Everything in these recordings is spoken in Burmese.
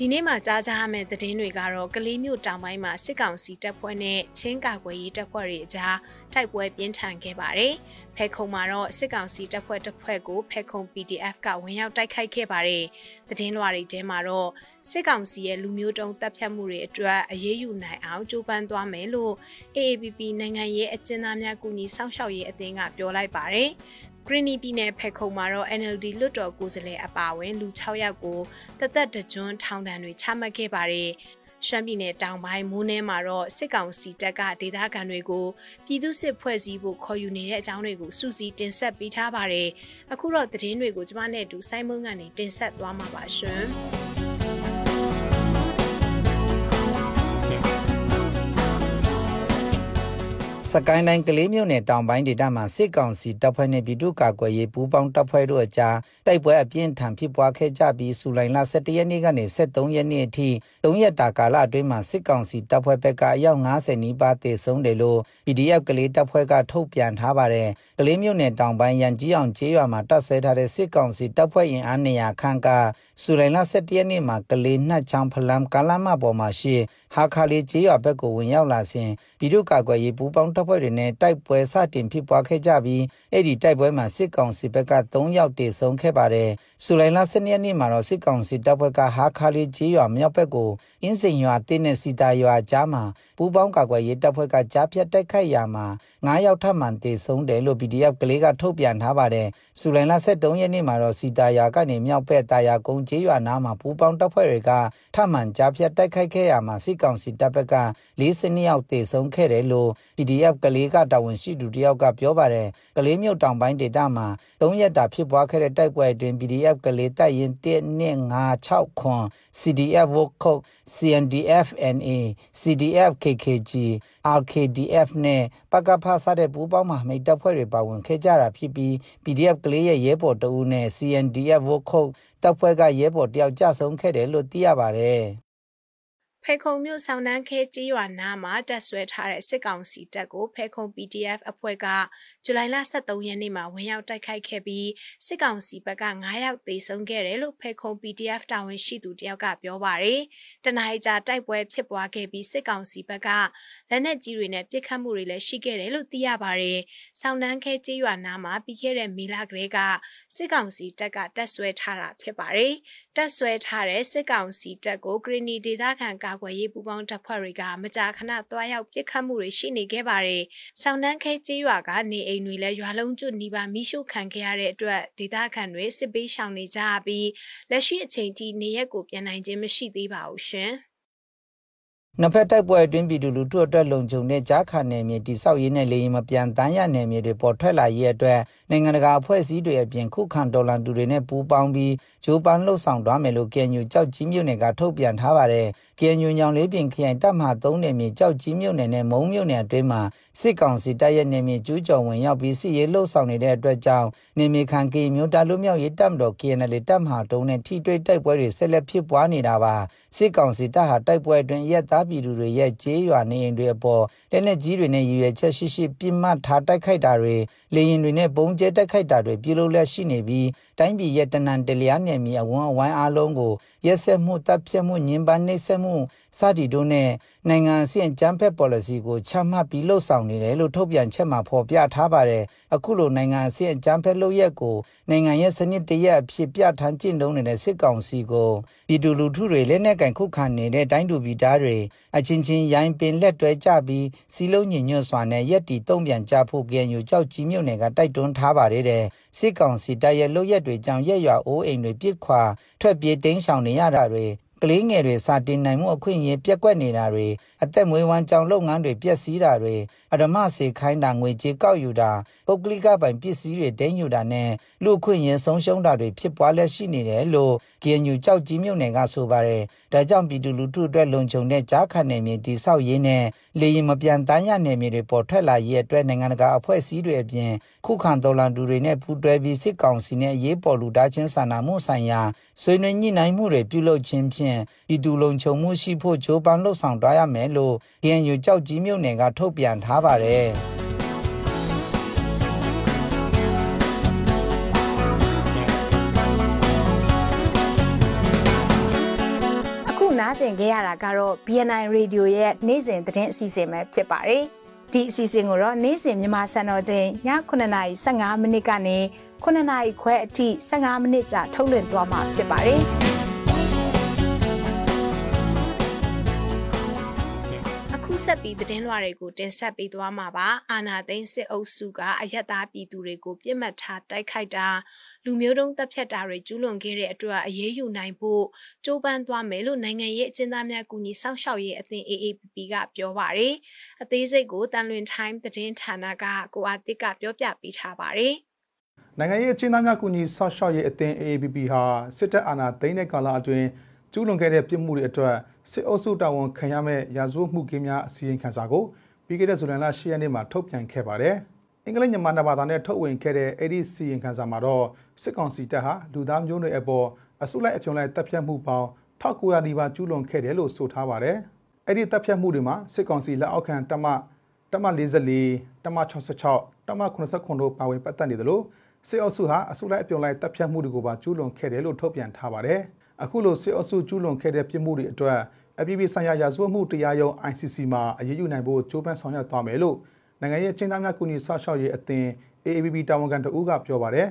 ဒီနေ့မှာကြားကြရမယ့်သတင်းတွေကတော့ကလေးမျိုးတောင်ပိုင်းမှာစစ်ကောင်စီတပ်ဖွဲ့နဲ့ချင်းကာကွယ်ရေးတပ်ဖွဲ့တွေအကြားတိုက်ပွဲပြင်းထန်ခဲ့ပါတယ်။ဖဲခုံမှာတော့စစ်ကောင်စီတပ်ဖွဲ့တစ်ဖွဲ့ကိုဖဲခုံ PDF ကဝင်ရောက်တိုက်ခိုက်ခဲ့ပါတယ်။သတင်းလွှာတွေထဲမှာတော့စစ်ကောင်စီရဲ့လူမျိုးတုံးတပ်ဖြတ်မှုတွေအတွက်အရေးယူနိုင်အောင်ကြိုးပမ်းသွားမယ်လို့ AAPP နိုင်ငံရေးအကျဉ်းသားများကူညီစောင့်ရှောက်ရေးအသင်းကပြောလိုက်ပါတယ်။ဂရနီပြည်နယ်ဖက်ခုံမှာတော့ NLD လွတ်တော်ကိုယ်စားလှယ်အပါအဝင်လူ6ယောက်ကိုတသက်တကျွန်းထောင်ဒဏ်တွေချမှတ်ခဲ့ပါတယ်။ရှမ်းပြည်နယ်တောင်ပိုင်းမိုးနယ်မှာတော့စစ်ကောင်စီတပ်ကဒေသခံတွေကိုပြည်သူစစ်ဖွဲ့စည်းဖို့ခေါ်ယူနေတဲ့အကြောင်းတွေကိုစူးစီးတင်ဆက်ပေးထားပါတယ်။အခုတော့သတင်းတွေကိုကျမနဲ့အတူဆိုင်းမုံကနေတင်ဆက်သွားမှာပါရှင်။စကိုင်းတိုင်းကလေးမြို့နယ်တောင်ပိုင်းဒေသမှာစစ်ကောင်စီတပ်ဖွဲ့နဲ့ပြည်သူ့ကာကွယ်ရေးပူးပေါင်းတပ်ဖွဲ့တို့အကြားတိုက်ပွဲအပြင်းထန်ဖြစ်ပွားခဲ့ကြပြီးဇူလိုင်လ17ရက်နေ့ကနေ23ရက်နေ့အထိ3ရက်တာကာလအတွင်းမှာစစ်ကောင်စီတပ်ဖွဲ့ဘက်ကအယောက်90နီးပါးသေဆုံးတယ်လို့ PDF ကလေးတပ်ဖွဲ့ကထုတ်ပြန်ထားပါတယ်။ကလေးမြို့နယ်တောင်ပိုင်းရန်ကြီးအောင်ကျေးရွာမှာတပ်ဆဲထားတဲ့စစ်ကောင်စီတပ်ဖွဲ့ရင်အားနေရာခန့်ကဇူလိုင်လ17ရက်နေ့မှာကလေးနှတ်ချောင်းဖလမ်ကာလမပေါ်မှာရှိဟာခါလေးကျေးရွာဘက်ကိုဝင်ရောက်လာစဉ်ပြည်သူ့ကာကွယ်ရေးပူးပေါင်းတပ်ဖွဲ့တွေနဲ့တိုက်ပွဲစတင်ဖြစ်ပွားခဲ့ကြပြီးအဲ့ဒီတိုက်ပွဲမှာစစ်ကောင်စီဘက်က3ယောက်တေဆုံးခဲ့ပါတယ်။ဇူလိုင်လ12ရက်နေ့မှာတော့စစ်ကောင်စီတပ်ဖွဲ့ကဟာခါလီကျေးရွာမြောက်ဘက်ကိုအင်းစိန်ရွာတင်းနဲ့စီတာရွာကြားမှာပူးပေါင်းကာကွယ်ရေးတပ်ဖွဲ့ကကြားဖြတ်တိုက်ခိုက်ရာမှာ9ရောက်ထပ်မံတေဆုံးတယ်လို့ PDF ကလေးကထုတ်ပြန်ထားပါတယ်။ဇူလိုင်လ23ရက်နေ့မှာတော့စီတာယာကနေမြောက်ဘက်တာယာကုန်းကျေးရွာနားမှာပူးပေါင်းတပ်ဖွဲ့တွေကထပ်မံကြားဖြတ်တိုက်ခိုက်ခဲ့ရမှာစစ်ကောင်စီတပ်ဘက်က42ရောက်တေဆုံးခဲ့တယ်လို့ PDF ကလေးကတာဝန်ရှိသူတယောက်ကပြောပါတယ်။ကလေးမြို့တောင်ပိုင်းဒေသမှာ3ရက်တာဖြစ်ပွားခဲ့တဲ့တိုက်ပွဲအတွင်း PDF ကလေးတပ်ရင်း19569ခွန် CDF ဝခုတ် CNDF NA CDF KKG RKDF နဲ့ပကဖစတဲ့ပူးပေါင်းမှမိတ်တပ်ဖွဲ့တွေပါဝင်ခဲ့ကြတာဖြစ်ပြီး PDF ကလေးရဲ့ရဲဘော်တအူးနဲ့ CNDF ဝခုတ်တပ်ဖွဲ့ကရဲဘော်တယောက်ကြဆုံးခဲ့တယ်လို့သိရပါတယ်။ဖေခုံမြို့ဆောင်တန်းခဲကြီးရွာနားမှာတက်ဆွဲထားတဲ့စစ်ကောင်စီတပ်ကိုဖေခုံ PDF အဖွဲ့ကဇူလိုင်လ23ရက်နေ့မှာဝင်ရောက်တိုက်ခိုက်ခဲ့ပြီးစစ်ကောင်စီဘက်က9ယောက်သေဆုံးခဲ့တယ်လို့ဖေခုံ PDF တာဝန်ရှိသူတယောက်ကပြောပါရယ်တနင်္လာကြာတိုက်ပွဲဖြစ်ပွားခဲ့ပြီးစစ်ကောင်စီဘက်ကလက်နက်ကြီးတွေနဲ့ပစ်ခတ်မှုတွေလည်းရှိခဲ့တယ်လို့သိရပါရယ်ဆောင်တန်းခဲကြီးရွာနားမှာပြီးခဲ့တဲ့မေလကလေးကစစ်ကောင်စီတပ်ကတက်ဆွဲထားတာဖြစ်ပါရယ်တက်ဆွဲထားတဲ့စစ်ကောင်စီတပ်ကိုဂရနီဒေသခံကာကွယ်ရေးပူးပေါင်းတပ်ဖွဲ့တွေကမကြာခဏတွားရောက်ပစ်ခတ်မှုတွေရှိနေခဲ့ပါတယ်။ဆောင်းနှန်းခဲကျေးရွာကနေအိမ်တွေလည်းရွာလုံးကျွနီးပါမိရှုခံခဲ့ရတဲ့အတွက်ဒေသခံတွေစစ်ပေးရှောင်နေကြပြီးလက်ရှိအချိန်ထိနေရက်ကိုပြန်နိုင်ခြင်းမရှိသေးပါဘူးရှင်။နှစ်ဖက်တိုက်ပွဲအတွင်းပြည်သူလူထုအတွက်လုံခြုံတဲ့ကြားခါနယ်မြေတိဆောက်ရေးနဲ့လေရင်မပြန်တမ်းရနယ်မြေတွေပေါ်ထွက်လာရေးအတွက်နိုင်ငံတကာအဖွဲ့အစည်းတွေအပြင်ခုခံဒေါ်လာတူတွေနဲ့ပူးပေါင်းပြီးဂျိုးပန်းလှုပ်ဆောင်သွားမယ်လို့ KNU ကြောက်ကြီးမြို့နယ်ကထုတ်ပြန်ထားပါတယ်။ KNU ညောင်လေးပင်ခရိုင်တပ်မှ၃နယ်မြေကြောက်ကြီးမြို့နယ်နဲ့မုံမြို့နယ်အတွင်းမှာစစ်ကောင်စီတပ်ရဲ့နေမြေကျူးကျော်ဝင်ရောက်ပြီးစစ်ရေးလှုပ်ဆောင်နေတဲ့အတွက်ကြောင့်နေမြေခံကီမျိုးတာလူမျိုးရေးတပ်မတော် KNL တပ်မဟာတုံးနဲ့ထိတွေ့တိုက်ပွဲတွေဆက်လက်ဖြစ်ပွားနေတာပါစစ်ကောင်စီတပ်ဟာတိုက်ပွဲအတွင်းရက်သားပြည်သူတွေရဲ့ကြေးရွာနေအိမ်တွေအပေါ်လက်နက်ကြီးတွေနဲ့ရည်ရွယ်ချက်ရှိရှိပြစ်မှတ်ထားတိုက်ခိုက်တာတွေလေရင်တွေနဲ့ပုံကျဲတိုက်ခိုက်တာတွေပြုလုပ်လက်ရှိနေပြီးတိုင်းပြည်ရဲ့တနန်တလျားနယ်မြေအဝန်းအဝိုင်းအလုံးကိုရက်ဆက်မှုတပ်ဖြတ်မှုညှဉ်းပန်းနှိပ်စက်မှုစတီတို့နဲ့နိုင်ငံအဆင့်ကျန်းဖက် policy ကိုချမှတ်ပြီးလှုပ်ဆောင်နေတယ်လို့ထုတ်ပြန်ချက်မှာဖော်ပြထားပါတယ်။အခုလိုနိုင်ငံအဆင့်ကျန်းဖက်လုပ်ရက်ကိုနိုင်ငံရဲ့စနစ်တရက်အဖြစ်ပြဋ္ဌာန်းကျင့်သုံးနေတဲ့စစ်ကောင်စီကိုပြည်သူလူထုတွေလက်နက်ကင်ခုခံနေတဲ့တိုင်းသူပြည်သားတွေအချင်းချင်းရိုင်းပင်လက်တွဲကြပြီးစီလုံးညင်ညွတ်စွာနဲ့ရက်တီတုံ့ပြန်ကြဖို့ KNU ကြောက်ကြီးမြို့နယ်ကတိုက်တွန်းထားပါတယ်တဲ့။စစ်ကောင်စီတပ်ရဲ့လုပ်ရက်တွေကြောင့်ရက်ရွာအိုးအိမ်တွေပြစ်ခွာထွက်ပြေးတိမ်းရှောင်နေရတာတွေကလေးငယ်တွေစာတင်နိုင်မှုအခွင့်အရေးပြက်ကွက်နေတာတွေအသက်မွေးဝမ်းကြောင်းလုပ်ငန်းတွေပျက်စီးတာတွေအဓမ္မစေခိုင်းတာငွေကြေးကောက်ယူတာပုဂ္ဂလိကပိုင်ပစ္စည်းတွေဒိန်းယူတာနဲ့လူအခွင့်အရေးဆုံးရှုံးတာတွေဖြစ်ပွားလက်ရှိနေတယ်လို့ KNU ကြောက်ကြီးမြို့နယ်ကဆိုပါတယ်။ဒါကြောင့်ပြည်သူလူထုအတွက်လုံခြုံတဲ့ကြားခံနယ်မြေတိဆောက်ရေးနဲ့လေရင်မပြန်တမ်းရနယ်မြေတွေပေါ်ထွက်လာရေးအတွက်နိုင်ငံတကာအဖွဲ့အစည်းတွေအပြင်ခုခံတော်လှန်သူတွေနဲ့ပူးတွဲပြီးစစ်ကောင်စီနဲ့အရေးပေါ်လူသားချင်းစာနာမှုဆိုင်ရာဆွေးနွေးညှိနှိုင်းမှုတွေပြုလုပ်ခြင်းဖြင့်င့်ဤသူလုံခြုံမှုရှိဖို့ဂျိုးပန်းလှုပ်ဆောင်တွားရမယ်လို့ KNU ကြောက်ကြီးမြို့နယ်က ထုတ်ပြန်ထားပါတယ်။နားဆင်ခဲ့ရတာကတော့ BNI Radio ရဲ့နေ့စဉ်သတင်းအစီအစဉ်ပဲဖြစ်ပါတယ်။ဒီအစီအစဉ်ကိုတော့နေ့စဉ်မြန်မာစံတော်ချိန်ည9:15မိနစ်ကနေ9:00ခွဲအထိ15မိနစ်ကြာထုတ်လွှင့်သွားမှာဖြစ်ပါတယ်။ဆက်ပြီးသတင်းလွှာတွေကိုတင်ဆက်ပေးသွားမှာပါအာနာသိန်းစစ်အုပ်စုကအယက်သားပြည်သူတွေကို ပြစ်မှတ်ထားတိုက်ခိုက်တာ လူမျိုးတုံးတပ်ဖြတ်တာတွေကျူးလွန်ခဲ့တဲ့အတွက်အရေးယူနိုင်ဖို့ကြိုးပမ်းသွားမယ်လို့နိုင်ငံရေးအကျဉ်းသားများကူညီစောင့်ရှောက်ရေးအသင်း AAPP ကပြောပါရယ်အသေးစိတ်ကိုတန်လွင် time သတင်းဌာနကကိုအားတစ်ကပြောပြပေးထားပါရယ်နိုင်ငံရေးအကျဉ်းသားများကူညီစောင့်ရှောက်ရေးအသင်း AAPP ဟာစစ်တပ်အာဏာသိမ်းတဲ့ကာလအတွင်းကျူးလွန်ခဲ့တဲ့ပြစ်မှုတွေအတွက်စစ်အုပ်စုတာဝန်ခံရမဲ့ရာဇဝတ်မှုကင်းများအစီရင်ခံစာကိုပြီးခဲ့တဲ့ဇူလိုင်လ10ရက်နေ့မှာထုတ်ပြန်ခဲ့ပါတယ်။အင်္ဂလိပ်ညမနာဘာသာနဲ့ထုတ်ဝင်ခဲ့တဲ့အဲ့ဒီစီရင်ခံစာမှာတော့စစ်ကောင်စီတပ်ဟာလူသားမျိုးနွယ်အပေါ်အစုလိုက်အပြုံလိုက်တပ်ဖြတ်မှုပေါင်း1900နီးပါးကျူးလွန်ခဲ့တယ်လို့ဆိုထားပါတယ်။အဲ့ဒီတပ်ဖြတ်မှုတွေမှာစစ်ကောင်စီလက်အောက်ခံတမတမ44တမ66တမ89တို့ပါဝင်ပတ်သက်နေတယ်လို့စစ်အုပ်စုဟာအစုလိုက်အပြုံလိုက်တပ်ဖြတ်မှုတွေကိုပါကျူးလွန်ခဲ့တယ်လို့ထုတ်ပြန်ထားပါတယ်။အခုလိုစစ်အုပ်စုကျူးလွန်ခဲ့တဲ့ပြစ်မှုတွေအတွက်အပြည်ပြည်ဆိုင်ရာရာဇဝတ်မှုတရားရုံး ICC မှာအရေးယူနိုင်ဖို့ကြိုးပမ်းဆောင်ရွက်သွားမယ်လို့နိုင်ငံရဲ့ချင်းသားများကူညီဆောက်ရှောက်ရေးအသင်း AABB တာဝန်ခံတဦးကပြောပါတယ်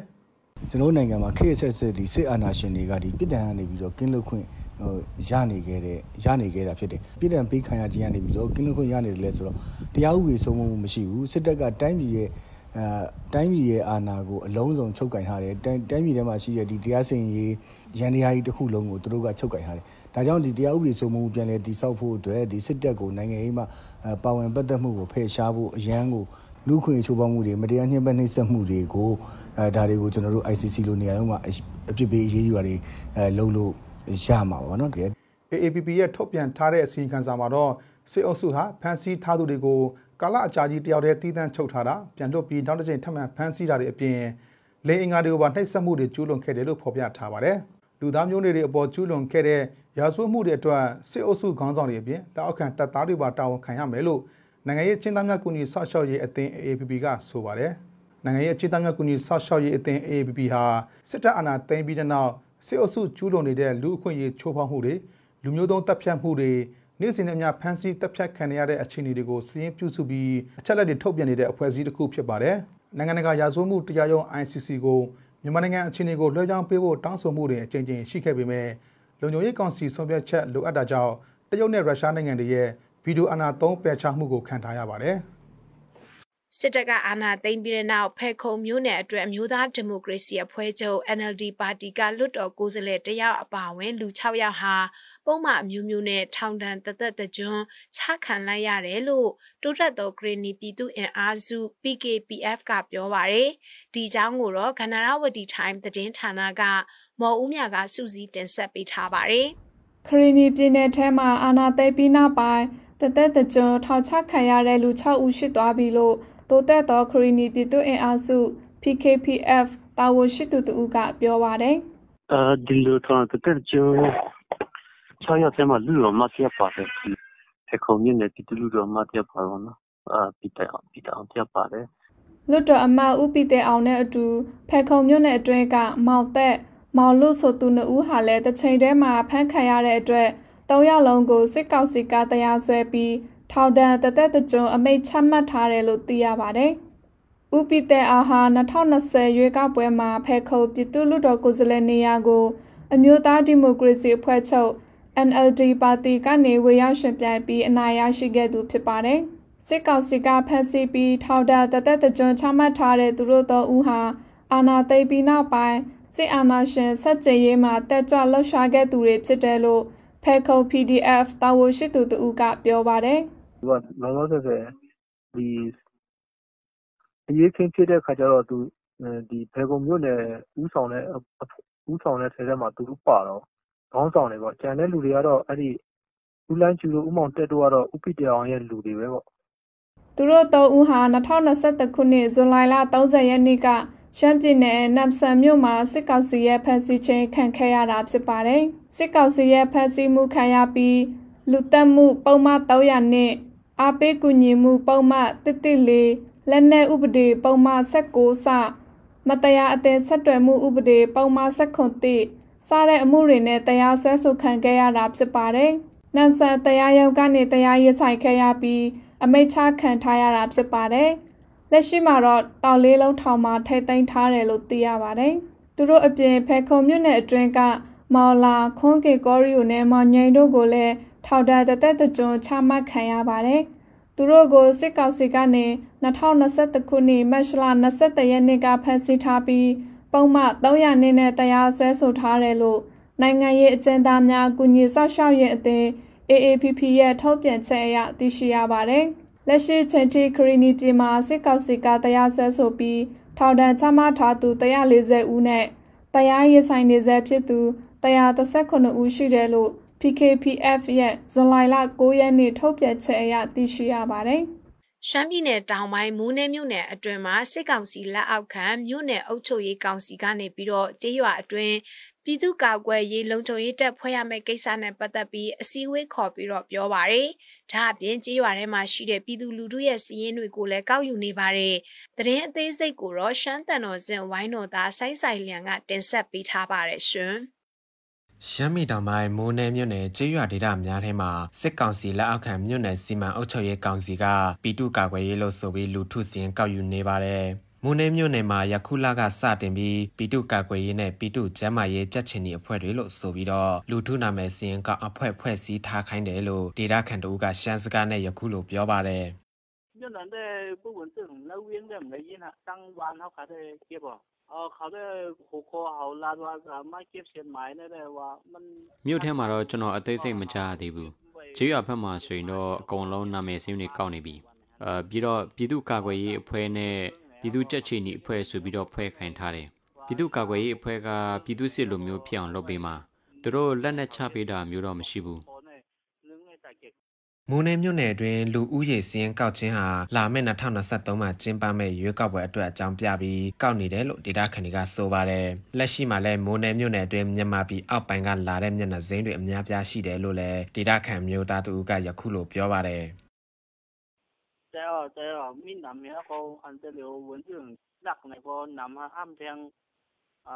ကျွန်တော်နိုင်ငံမှာ KSS ဒီစစ်အာဏာရှင်တွေကဒီပြည်တံကနေပြီးတော့ကင်းလွတ်ခွင့်ဟိုရနေခဲ့တဲ့ရနေခဲ့တာဖြစ်တယ်ပြည်တံပေးခံရခြင်းကနေပြီးတော့ကင်းလွတ်ခွင့်ရနေတယ်လဲဆိုတော့တရားဥပဒေစိုးမိုးမှုမရှိဘူးစစ်တပ်ကတိုင်းပြည်ရဲ့အဲတိုင်းပြည်ရဲ့အာဏာကိုအလုံးစုံချုပ်ကင်ထားတယ်တိုင်းပြည်ထဲမှာရှိတဲ့ဒီတရားစီရင်ရေးရန်တရားကြီးတစ်ခုလုံးကိုသူတို့ကချုပ်ကင်ထားတယ်ဒါကြောင့်ဒီတရားဥပဒေစိုးမိုးမှုပြန်လည်တည်ဆောက်ဖို့အတွက်ဒီစစ်တပ်ကိုနိုင်ငံရေးမှာပါဝင်ပတ်သက်မှုကိုဖယ်ရှားဖို့အရန်ကိုလူခွင့်ချိုးဖောက်မှုတွေမတရားညှဉ်းပန်းနှိပ်စက်မှုတွေကိုအဲဒါတွေကိုကျွန်တော်တို့ ICC လိုနေရာမှာအပြစ်ပေးအရေးယူတာတွေအဲလုပ်လို့ရမှာပါဗောနော်တကယ် AAPP ရဲ့ထုတ်ပြန်ထားတဲ့အစီရင်ခံစာမှာတော့စစ်အုပ်စုဟာဖမ်းဆီးထားသူတွေကိုကာလအကြာကြီးတယောက်တည်းတီးတန့်ချုပ်ထားတာပြန်လွတ်ပြီးနောက်တစ်ချိန်ထပ်မံဖမ်းဆီးတာတွေအပြင်လေအင်္ဂါတွေကိုပါနှိပ်စက်မှုတွေကျူးလွန်ခဲ့တယ်လို့ဖော်ပြထားပါတယ်။လူသားမျိုးနွယ်တွေအပေါ်ကျူးလွန်ခဲ့တဲ့ရာဇဝတ်မှုတွေအတွက်စစ်အုပ်စုခေါင်းဆောင်တွေအပြင်တောက်ခံတပ်သားတွေပါတာဝန်ခံရမယ်လို့နိုင်ငံရေးချင်းသားများကူညီဆောက်ရှောက်ရေးအသင်း AAPP ကဆိုပါတယ်။နိုင်ငံရေးချင်းသားများကူညီဆောက်ရှောက်ရေးအသင်း AAPP ဟာစစ်တပ်အာဏာသိမ်းပြီးတဲ့နောက်စစ်အုပ်စုကျူးလွန်နေတဲ့လူအခွင့်အရေးချိုးဖောက်မှုတွေလူမျိုးတုံးတပ်ဖြတ်မှုတွေနေ့စဉ်နဲ့အမျှဖမ်းဆီးတပ်ဖြတ်ခံရတဲ့အခြေအနေတွေကိုစည်ရင်းပြုစုပြီးအချက်လက်တွေထုတ်ပြန်နေတဲ့အဖွဲ့အစည်းတစ်ခုဖြစ်ပါတယ်။နိုင်ငံတကာရာဇဝတ်မှုတရားရုံး ICC ကိုမြန်မာနိုင်ငံအခြေအနေကိုလွှဲပြောင်းပေးဖို့တောင်းဆိုမှုတွေအကြိမ်ကြိမ်ရှိခဲ့ပေမဲ့လုံခြုံရေးကောင်စီဆုံးဖြတ်ချက်လိုအပ်တာကြောင့်တရုတ်နဲ့ရုရှားနိုင်ငံတွေရဲ့ဗီဒီယိုအနာသုံးပယ်ချမှုကိုခံထားရပါတယ်။စစ်တပ်ကအာဏာသိမ်းပြီးတဲ့နောက်ဖဲခုံမျိုးနယ်အတွက်အမျိုးသားဒီမိုကရေစီအဖွဲ့ချုပ် NLD ပါတီကလွတ်တော်ကိုယ်စားလှယ်တယောက်အပါအဝင်လူ6ယောက်ဟာပုံမှန်အမျိုးမျိုးနဲ့ထောင်ဒဏ်တသက်တကျွန်းချခံလိုက်ရတယ်လို့တိုးတက်သောဂရနီပြည်သူအင်အားစု PKPF ကပြောပါရယ်ဒီအကြောင်းကိုတော့ကန္နရဝတီ time သတင်းဌာနကမော်ဦးမြကစူးစီးတင်ဆက်ပေးထားပါရယ်ခရီနီပြည်နယ်ထဲမှာအာဏာသိမ်းပြီးနောက်ပိုင်းတသက်တကျွန်းထောင်ချခံရတဲ့လူ6ဦးရှိသွားပြီလို့တိုးတက်သောခရီနီပြည်သူအင်အားစု PKPF တာဝန်ရှိသူတဦးကပြောပါတယ်။အဲဒီလိုထောင်းတဲ့ကျောင်းချောင်းရတဲ့မှာလူတော်မတရားပါတယ်။ဒီခုံမြင့်တဲ့ပြည်သူလူတော်မတရားပါတော့နော်။အာပြည်တအောင်ပြည်တအောင်တရားပါတယ်။လွတ်တော်အမဦးပြည်တဲ့အောင်နဲ့အတူဖဲခုံမြို့နယ်အတွင်းကမောင်သက်မောင်လူဆိုသူနှစ်ဦးဟာလည်းတစ်ချိန်တည်းမှာဖမ်းခံရတဲ့အတွက်၃ရောက်လုံးကိုစစ်ကောင်စီကတရားစွဲပြီးထောင်ဒဏ်တသက်တကျွန်းအမိန့်ချမှတ်ထားတယ်လို့သိရပါတယ်။ဥပိတဲအားဟာ2020ရွေးကောက်ပွဲမှာဖဲခုံပြည်သူ့လူတော်ကိုယ်စားလှယ်နေရာကိုအမျိုးသားဒီမိုကရေစီအဖွဲ့ချုပ် NLD ပါတီကနေဝေရောက်ရှင်ပြိုင်ပြီးအနိုင်ရရှိခဲ့သူဖြစ်ပါတယ်။စစ်ကောင်စီကဖမ်းဆီးပြီးထောင်ဒဏ်တသက်တကျွန်းချမှတ်ထားတဲ့သူတို့သောဦးဟာအာဏာသိမ်းပြီးနောက်ပိုင်းစစ်အာဏာရှင်ဆက်ကြေရေးမှာတက်ကြွလှုပ်ရှားခဲ့သူတွေဖြစ်တယ်လို့ဖဲခုံ PDF တာဝန်ရှိသူတဦးကပြောပါတယ်။သူကလောလောဆယ်ဆယ်အရေးအခင်းဖြစ်တဲ့အခါကျတော့ဖယ်ခုံမြို့နယ်ဦးဆောင်တဲ့အထဲမှာသူတို့ပါတာကိုး။ခေါင်းဆောင်တွေပေါ့။ကျန်တဲ့လူတွေကတော့ဦးလှိုင်းကြူတို့၊ဦးမောင်တက်တို့ကတော့ဦးပီတာအောင်ရဲ့လူတွေပဲပေါ့။”သူတို့သုံးဦးဟာ၂၀၂၁ခုနှစ်ဇူလိုင်လ၃၀ရက်နေ့ကရှမ်းပြည်နယ်နမ့်ဆန်မြို့မှာစစ်ကောင်စီရဲ့ဖမ်းဆီးခြင်းခံခဲ့ရတာဖြစ်ပါတယ်။စစ်ကောင်စီရဲ့ဖမ်းဆီးမှုခံရပြီးလူသတ်မှုပုဒ်မ၃၀၂အားပေးကူညီမှုပုံမှန်114လက်နက်ဥပဒေပုံမှန်16စမတရားအသင်းဆက်တွယ်မှုဥပဒေပုံမှန်19စတဲ့အမှုတွေနဲ့တရားစွဲဆိုခံခဲ့ရတာဖြစ်ပါတယ်။နမ်ဆန်တရားရုံးကနေတရားရည်ဆိုင်ခဲ့ရပြီးအမိန့်ချခံထားရတာဖြစ်ပါတယ်။လက်ရှိမှာတော့တောင်လေးလုံးထောင်မှာထိသိမ်းထားတယ်လို့သိရပါတယ်။သူတို့အပြင်ဖဲခုံမြို့နယ်အတွင်းကမော်လာခွန်းကေကောရီယိုနဲ့မောင်ငိန်တို့ကိုလည်းထောင်ဒဏ်တသက်တကြွချမှတ်ခံရပါတယ်။သူတို့ကိုစစ်ကောင်စီကနေ2021ခုနှစ်မတ်လ23ရက်နေ့ကဖမ်းဆီးထားပြီးပုံမှန်300နှစ်နဲ့တရားစွဲဆိုထားတယ်လို့နိုင်ငံရေးအကျဉ်းသားများကုညီဆောက်ရှောက်ရေးအသင်း AAPP ရဲ့ထုတ်ပြန်ချက်အရသိရှိရပါတယ်။လက်ရှိချိန်ထိခရီနီပြည်မှာစစ်ကောင်စီကတရားစွဲဆိုပြီးထောင်ဒဏ်ချမှတ်ထားသူ140ဦးနဲ့တရားရေးဆိုင်နေဆဲဖြစ်သူ139ဦးရှိတယ်လို့ DKPF ရဲ့ဇွန်လ9ရက်နေ့ထုတ်ပြန်ချက်အရသိရှိရပါတယ်။ရှမ်းပြည်နယ်တောင်ပိုင်းမူးနယ်မြို့နယ်အတွင်းမှာစစ်ကောင်စီလက်အောက်ခံမြို့နယ်အုပ်ချုပ်ရေးကောင်စီကနေပြီးတော့ကျေးရွာအတွင်းပြည်သူ့ကာကွယ်ရေးလုံခြုံရေးတပ်ဖွဲ့ရမယ့်ကိစ္စနဲ့ပတ်သက်ပြီးအစည်းအဝေးခေါ်ပြီးတော့ပြောပါရယ်။ဒါအပြင်ကြေးရွာထဲမှာရှိတဲ့ပြည်သူလူထုရဲ့စီးရင်တွေကိုလည်းကောက်ယူနေပါရယ်။သတင်းအသေးစိတ်ကိုတော့ရှမ်းတန်တော်စင်ဝိုင်းတော်သားဆိုင်းဆိုင်လျံကတင်ဆက်ပေးထားပါရယ်ရှင်။ရှမ်းပြည်တောင်ပိုင်းမိုးနယ်မြို့နယ်ကျေးရွာဒေသများထဲမှာစစ်ကောင်စီလက်အောက်ခံမြို့နယ်စီမံအုပ်ချုပ်ရေးကောင်စီကပြည်သူ့ကာကွယ်ရေးလို့ဆိုပြီးလူထုစင်ကောက်ယူနေပါတယ်။မိုးနယ်မြို့နယ်မှာယခုလကစတင်ပြီးပြည်သူ့ကာကွယ်ရေးနဲ့ပြည်သူ့ကျန်းမာရေးကြက်ချင်ဒီအဖွဲ့တွေလို့ဆိုပြီးတော့လူထုနာမည်စင်ကအဖွဲ့ဖွဲ့စည်းထားခိုင်းတယ်လို့ဒေသခံတို့ကရှမ်းစကားနဲ့ယခုလိုပြောပါတယ်။越南的不稳定，那边的没人啊，当晚好看的结果。မြို့ထဲမှာတော့ကျွန်တော်အသေးစိတ်မကြားရသေးဘူးခြေရွာဘက်မှာဆိုရင်တော့အကုန်လုံးနာမည်စင်းတွေကောက်နေပြီအဲပြီးတော့ပြည်သူ့ကာကွယ်ရေးအဖွဲ့နဲ့ပြည်သူ့တက်ချီနီအဖွဲ့ဆိုပြီးတော့ဖွဲ့ခိုင်းထားတယ်ပြည်သူ့ကာကွယ်ရေးအဖွဲ့ကပြည်သူ့စစ်လိုမျိုးဖြစ်အောင်လုပ်ပေးမှာသူတို့လက်နက်ချပေးတာမျိုးတော့မရှိဘူးမိုးနယ်မြို့နယ်အတွင်းလူဦးရေစည်းရင်ကောက်ခြင်းဟာလာမယ့်2023မှာကျင်းပမယ့်ရွေးကောက်ပွဲအတွက်အကြောင်းပြပြီးကောက်နေတယ်လို့ဒေတာခန်တွေကဆိုပါတယ်။လက်ရှိမှာလည်းမိုးနယ်မြို့နယ်အတွင်းမြန်မာပြည်အောက်ပိုင်းကလာတဲ့မျက်နှာစိမ်းတွေအများပြားရှိတယ်လို့လည်းဒေတာခန်မျိုးသားတူကယခုလိုပြောပါတယ်။在哦，在哦，闽南面个按这流文字那那个南下暗江。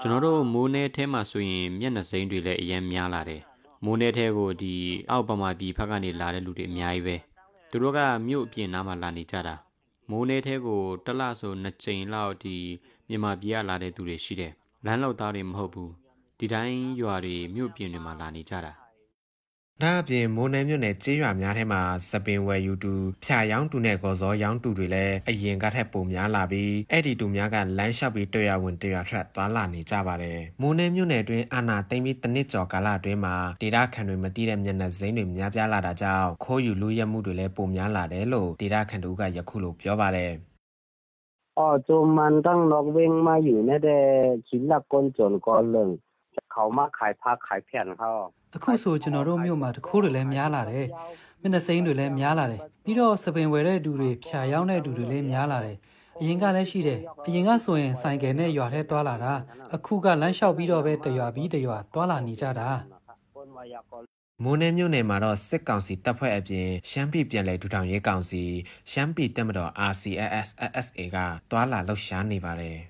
ကျွန်တော်တို့မိုးနယ်ထဲမှာဆိုရင် မျက်နှာစိမ်းတွေလည်းအများများလာတယ်။မိုးနေထဲကိုဒီအောက်ပမာပြည်ဖက်ကနေလာတဲ့လူတွေအများကြီးပဲသူတို့ကမြို့အပြင်နားမှာလာနေကြတာမိုးနေထဲကိုတလဆိုနှစ်ချိန်လောက်ဒီမြန်မာပြည်ကလာတဲ့သူတွေရှိတယ်လမ်းလောက်သားတွေမဟုတ်ဘူးဒီတိုင်းရွာတွေမြို့ပြင်တွေမှာလာနေကြတာဒါအပြင်မိုးနယ်မြို့နယ်ကျေးရွာများထဲမှာစပင်ဝယ်ယူတူဖြာရောင်းတူနဲ့ကော်စောရောင်းတူတွေလည်းအရင်ကထက်ပိုများလာပြီးအဲ့ဒီတူများကလမ်းလျှောက်ပြီးတရွာဝင်တရွာထွက်သွားလာနေကြပါတယ်။မိုးနယ်မြို့နယ်တွင်အာနာသိမ့်ပြီးတနစ်ကျော်ကာလအတွင်းမှာဒေသခံတွေမတိတဲ့မျက်နှာစိမ်းတွေများပြားလာတာကြောင့်ခိုးယူလူရက်မှုတွေလည်းပိုများလာတယ်လို့ဒေသခံတို့ကယခုလိုပြောပါတယ်။哦，就蛮当老兵嘛，有那个新拉工厂搞了。เขามาขายผ้าขายแผ่นเขาအခုဆိုကျွန်တော်တို့မြို့မှာတခိုးတွေလည်းများလာတယ်မျက်နှာစိမ်းတွေလည်းများလာတယ်ပြီးတော့စပင်ဝယ်တဲ့သူတွေဖြာရောက်တဲ့သူတွေလည်းများလာတယ်အရင်ကလည်းရှိတယ်အရင်ကဆိုရင်ဆိုင်ကယ်နဲ့ရွာထဲတွာလာတာအခုကလမ်းလျှောက်ပြီးတော့ပဲတရွာပြီးတရွာတွာလာနေကြတာမိုးနယ်မြို့နယ်မှာတော့စစ်ကောင်စီတပ်ဖွဲ့အပြင်ရှမ်းပြည်ပြည်လဲဒူထောင်ရဲကောင်စီရှမ်းပြည်တပ်မတော် RCSS SSA ကတွာလာလှုပ်ရှားနေပါတယ်။